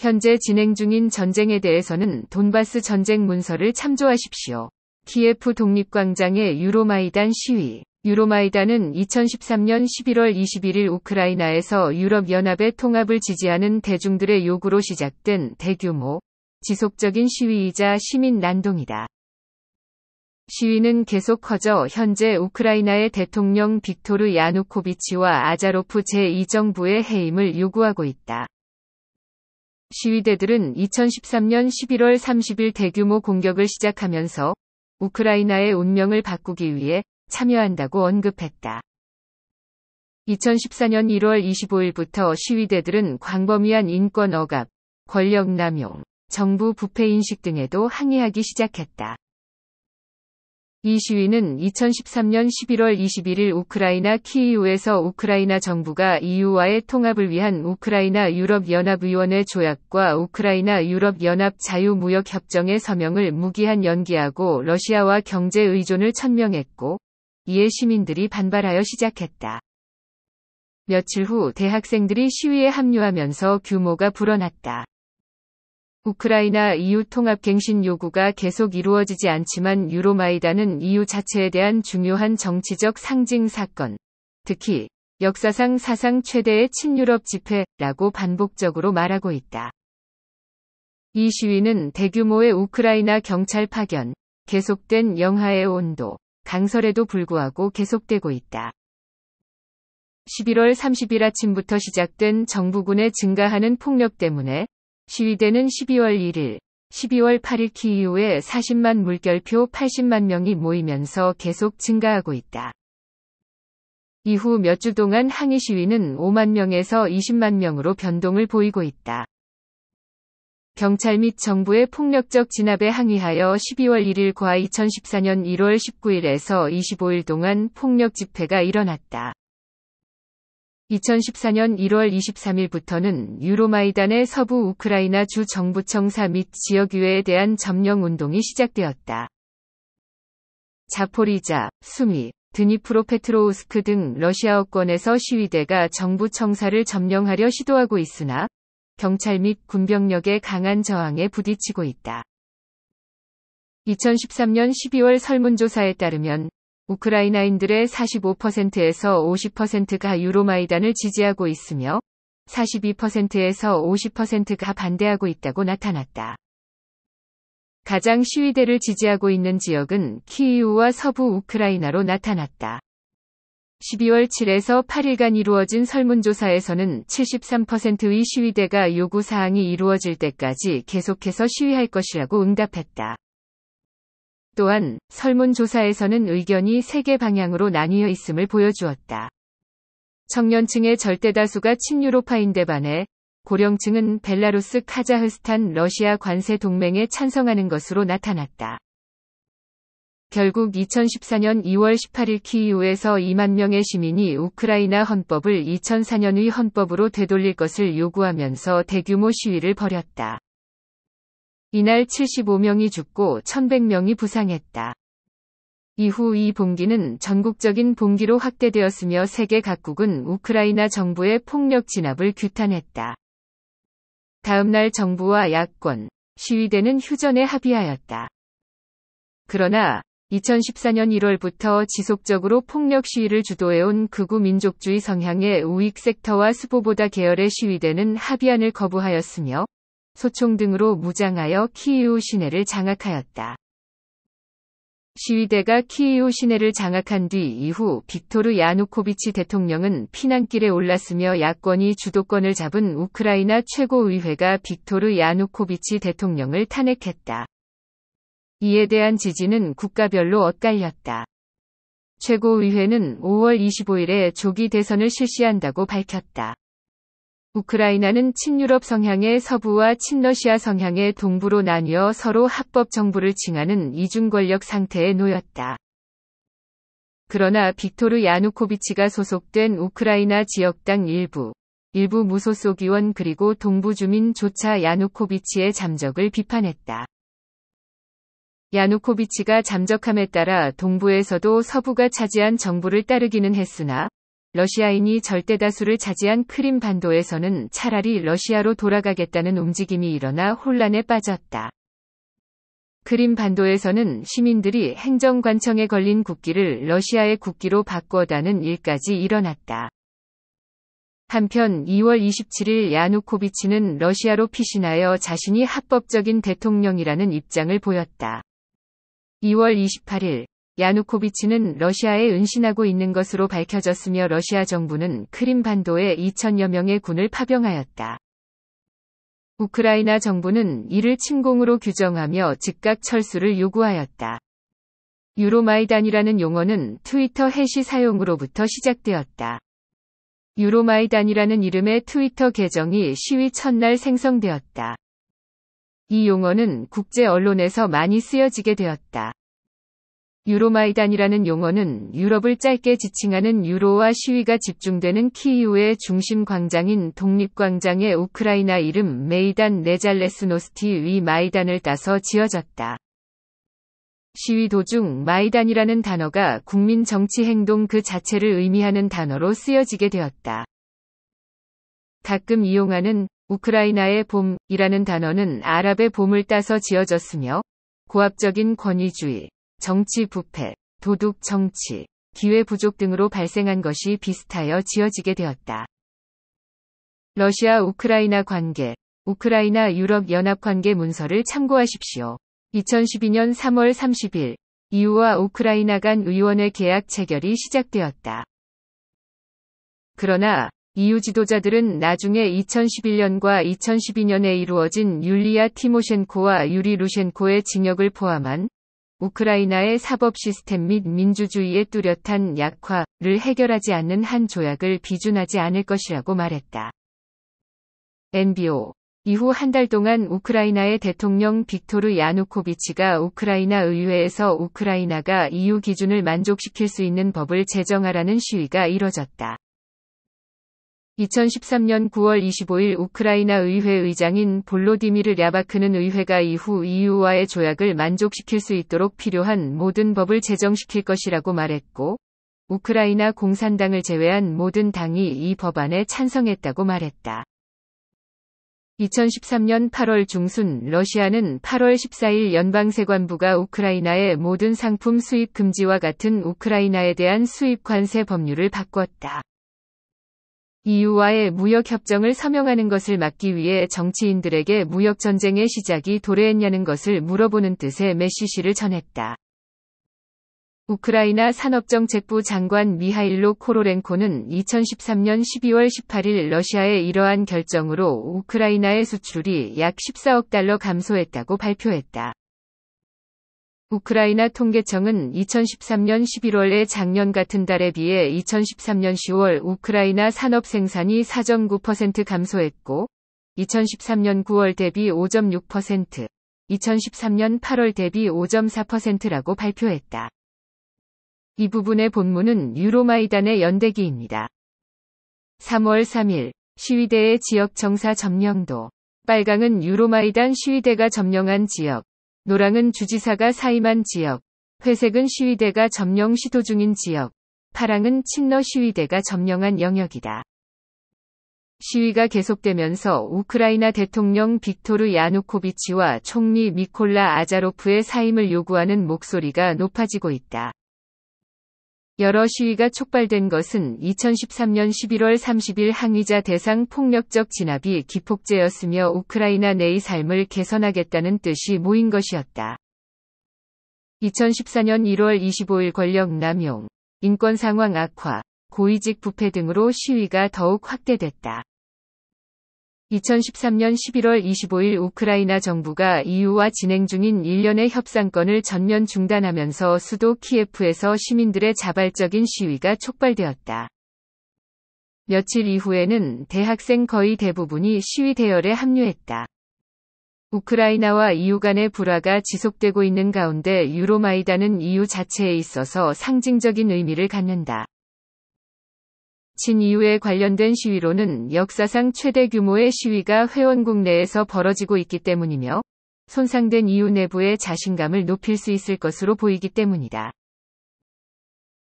현재 진행 중인 전쟁에 대해서는 돈바스 전쟁 문서를 참조하십시오. TF 독립광장의 유로마이단 시위 유로마이단은 2013년 11월 21일 우크라이나에서 유럽연합의 통합을 지지하는 대중들의 요구로 시작된 대규모, 지속적인 시위이자 시민 난동이다. 시위는 계속 커져 현재 우크라이나의 대통령 빅토르 야누코비치와 아자로프 제2정부의 해임을 요구하고 있다. 시위대들은 2013년 11월 30일 대규모 공격을 시작하면서 우크라이나의 운명을 바꾸기 위해 참여한다고 언급했다. 2014년 1월 25일부터 시위대들은 광범위한 인권 억압, 권력 남용, 정부 부패 인식 등에도 항의하기 시작했다. 이 시위는 2013년 11월 21일 우크라이나 키이우에서 우크라이나 정부가 EU와의 통합을 위한 우크라이나 유럽연합위원회 조약과 우크라이나 유럽연합 자유무역협정의 서명을 무기한 연기하고 러시아와 경제 의존을 천명했고 이에 시민들이 반발하여 시작했다. 며칠 후 대학생들이 시위에 합류하면서 규모가 불어났다. 우크라이나 EU 통합 갱신 요구가 계속 이루어지지 않지만 유로마이단은 EU 자체에 대한 중요한 정치적 상징 사건, 특히 역사상 사상 최대의 친유럽 집회라고 반복적으로 말하고 있다. 이 시위는 대규모의 우크라이나 경찰 파견, 계속된 영하의 온도, 강설에도 불구하고 계속되고 있다. 11월 30일 아침부터 시작된 정부군의 증가하는 폭력 때문에 시위대는 12월 1일, 12월 8일 키 이후에 40만 물결표 80만 명이 모이면서 계속 증가하고 있다. 이후 몇 주 동안 항의 시위는 5만 명에서 20만 명으로 변동을 보이고 있다. 경찰 및 정부의 폭력적 진압에 항의하여 12월 1일과 2014년 1월 19일에서 25일 동안 폭력 집회가 일어났다. 2014년 1월 23일부터는 유로마이단의 서부 우크라이나 주 정부청사 및 지역의회에 대한 점령 운동이 시작되었다. 자포리자, 수미, 드니프로페트로우스크 등 러시아어권에서 시위대가 정부 청사를 점령하려 시도하고 있으나 경찰 및 군병력의 강한 저항에 부딪히고 있다. 2013년 12월 설문조사에 따르면 우크라이나인들의 45%에서 50%가 유로마이단을 지지하고 있으며 42%에서 50%가 반대하고 있다고 나타났다. 가장 시위대를 지지하고 있는 지역은 키이우와 서부 우크라이나로 나타났다. 12월 7에서 8일간 이루어진 설문조사에서는 73%의 시위대가 요구사항이 이루어질 때까지 계속해서 시위할 것이라고 응답했다. 또한 설문조사에서는 의견이 세 개 방향으로 나뉘어 있음을 보여주었다. 청년층의 절대다수가 친유로파인데 반해 고령층은 벨라루스 카자흐스탄 러시아 관세 동맹에 찬성하는 것으로 나타났다. 결국 2014년 2월 18일 키이우에서 2만 명의 시민이 우크라이나 헌법을 2004년의 헌법으로 되돌릴 것을 요구하면서 대규모 시위를 벌였다. 이날 75명이 죽고 1100명이 부상했다. 이후 이 봉기는 전국적인 봉기로 확대되었으며 세계 각국은 우크라이나 정부의 폭력 진압을 규탄했다. 다음날 정부와 야권, 시위대는 휴전에 합의하였다. 그러나 2014년 1월부터 지속적으로 폭력 시위를 주도해온 극우 민족주의 성향의 우익 섹터와 수보보다 계열의 시위대는 합의안을 거부하였으며 소총 등으로 무장하여 키이우 시내를 장악하였다. 시위대가 키이우 시내를 장악한 뒤 이후 빅토르 야누코비치 대통령은 피난길에 올랐으며 야권이 주도권을 잡은 우크라이나 최고의회가 빅토르 야누코비치 대통령을 탄핵했다. 이에 대한 지지는 국가별로 엇갈렸다. 최고의회는 5월 25일에 조기 대선을 실시한다고 밝혔다. 우크라이나는 친유럽 성향의 서부와 친러시아 성향의 동부로 나뉘어 서로 합법 정부를 칭하는 이중 권력 상태에 놓였다. 그러나 빅토르 야누코비치가 소속된 우크라이나 지역당 일부, 일부 무소속 의원 그리고 동부 주민조차 야누코비치의 잠적을 비판했다. 야누코비치가 잠적함에 따라 동부에서도 서부가 차지한 정부를 따르기는 했으나 러시아인이 절대다수를 차지한 크림 반도에서는 차라리 러시아로 돌아가겠다는 움직임이 일어나 혼란에 빠졌다. 크림 반도에서는 시민들이 행정관청에 걸린 국기를 러시아의 국기로 바꾸어다는 일까지 일어났다. 한편 2월 27일 야누코비치는 러시아로 피신하여 자신이 합법적인 대통령이라는 입장을 보였다. 2월 28일 야누코비치는 러시아에 은신하고 있는 것으로 밝혀졌으며 러시아 정부는 크림반도에 2천여 명의 군을 파병하였다. 우크라이나 정부는 이를 침공으로 규정하며 즉각 철수를 요구하였다. 유로마이단이라는 용어는 트위터 해시 사용으로부터 시작되었다. 유로마이단이라는 이름의 트위터 계정이 시위 첫날 생성되었다. 이 용어는 국제 언론에서 많이 쓰여지게 되었다. 유로마이단이라는 용어는 유럽을 짧게 지칭하는 유로와 시위가 집중되는 키이우의 중심 광장인 독립광장의 우크라이나 이름 메이단 네잘레스노스티 위 마이단을 따서 지어졌다. 시위 도중 마이단이라는 단어가 국민 정치 행동 그 자체를 의미하는 단어로 쓰여지게 되었다. 가끔 이용하는 우크라이나의 봄이라는 단어는 아랍의 봄을 따서 지어졌으며 고압적인 권위주의, 정치 부패, 도둑 정치, 기회 부족 등으로 발생한 것이 비슷하여 지어지게 되었다. 러시아 우크라이나 관계, 우크라이나 유럽 연합 관계 문서를 참고하십시오. 2012년 3월 30일, EU와 우크라이나 간 의원의 계약 체결이 시작되었다. 그러나 EU 지도자들은 나중에 2011년과 2012년에 이루어진 율리아 티모셴코와 유리 루셴코의 징역을 포함한 우크라이나의 사법 시스템 및 민주주의의 뚜렷한 약화를 해결하지 않는 한 조약을 비준하지 않을 것이라고 말했다. NBO 이후 한 달 동안 우크라이나의 대통령 빅토르 야누코비치가 우크라이나 의회에서 우크라이나가 EU 기준을 만족시킬 수 있는 법을 제정하라는 시위가 이뤄졌다. 2013년 9월 25일 우크라이나 의회 의장인 볼로디미르 랴바크는 의회가 이후 EU와의 조약을 만족시킬 수 있도록 필요한 모든 법을 제정시킬 것이라고 말했고, 우크라이나 공산당을 제외한 모든 당이 이 법안에 찬성했다고 말했다. 2013년 8월 중순 러시아는 8월 14일 연방세관부가 우크라이나의 모든 상품 수입 금지와 같은 우크라이나에 대한 수입 관세 법률을 바꿨다. EU와의 무역 협정을 서명하는 것을 막기 위해 정치인들에게 무역 전쟁의 시작이 도래했냐는 것을 물어보는 뜻의 메시시를 전했다. 우크라이나 산업정책부 장관 미하일로 코로렌코는 2013년 12월 18일 러시아의 이러한 결정으로 우크라이나의 수출이 약 14억 달러 감소했다고 발표했다. 우크라이나 통계청은 2013년 11월에 작년 같은 달에 비해 2013년 10월 우크라이나 산업 생산이 4.9% 감소했고 2013년 9월 대비 5.6%, 2013년 8월 대비 5.4%라고 발표했다. 이 부분의 본문은 유로마이단의 연대기입니다. 3월 3일 시위대의 지역 정사 점령도 빨강은 유로마이단 시위대가 점령한 지역, 노랑은 주지사가 사임한 지역, 회색은 시위대가 점령 시도 중인 지역, 파랑은 친러 시위대가 점령한 영역이다. 시위가 계속되면서 우크라이나 대통령 빅토르 야누코비치와 총리 미콜라 아자로프의 사임을 요구하는 목소리가 높아지고 있다. 여러 시위가 촉발된 것은 2013년 11월 30일 항의자 대상 폭력적 진압이 기폭제였으며 우크라이나 내의 삶을 개선하겠다는 뜻이 모인 것이었다. 2014년 1월 25일 권력 남용, 인권 상황 악화, 고위직 부패 등으로 시위가 더욱 확대됐다. 2013년 11월 25일 우크라이나 정부가 EU와 진행 중인 일련의 협상권을 전면 중단하면서 수도 키예프에서 시민들의 자발적인 시위가 촉발되었다. 며칠 이후에는 대학생 거의 대부분이 시위 대열에 합류했다. 우크라이나와 EU 간의 불화가 지속되고 있는 가운데 유로마이다는 EU 자체에 있어서 상징적인 의미를 갖는다. 닥친 이후에 관련된 시위로는 역사상 최대 규모의 시위가 회원국 내에서 벌어지고 있기 때문이며 손상된 이유 내부의 자신감을 높일 수 있을 것으로 보이기 때문이다.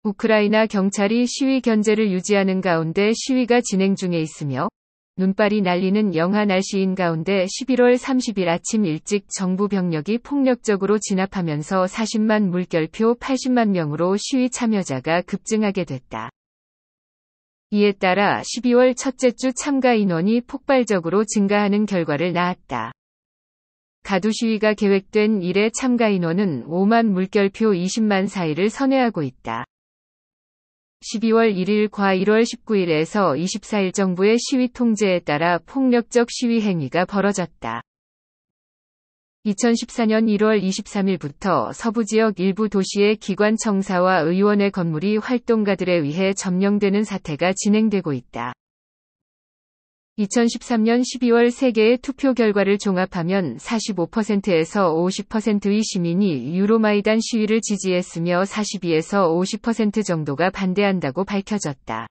우크라이나 경찰이 시위 견제를 유지하는 가운데 시위가 진행 중에 있으며 눈발이 날리는 영하 날씨인 가운데 11월 30일 아침 일찍 정부 병력이 폭력적으로 진압하면서 40만 물결표 80만 명으로 시위 참여자가 급증하게 됐다. 이에 따라 12월 첫째 주 참가 인원이 폭발적으로 증가하는 결과를 낳았다. 가두 시위가 계획된 일의 참가 인원은 5만 물결표 20만 사이를 선회하고 있다. 12월 1일과 1월 19일에서 24일 정부의 시위 통제에 따라 폭력적 시위 행위가 벌어졌다. 2014년 1월 23일부터 서부 지역 일부 도시의 기관 청사와 의원의 건물이 활동가들에 의해 점령되는 사태가 진행되고 있다. 2013년 12월 세계의 투표 결과를 종합하면 45%에서 50%의 시민이 유로마이단 시위를 지지했으며 42에서 50% 정도가 반대한다고 밝혀졌다.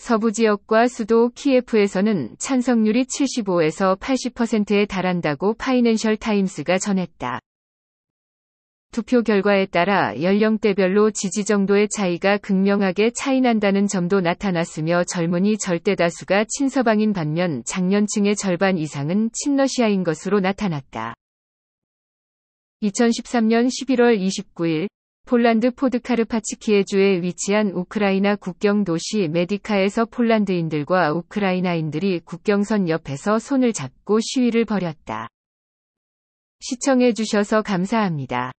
서부 지역과 수도 키예프에서는 찬성률이 75에서 80%에 달한다고 파이낸셜 타임스가 전했다. 투표 결과에 따라 연령대별로 지지 정도의 차이가 극명하게 차이난다는 점도 나타났으며 젊은이 절대다수가 친서방인 반면 장년층의 절반 이상은 친러시아인 것으로 나타났다. 2013년 11월 29일 폴란드 포드카르파츠키예주에 위치한 우크라이나 국경 도시 메디카에서 폴란드인들과 우크라이나인들이 국경선 옆에서 손을 잡고 시위를 벌였다. 시청해주셔서 감사합니다.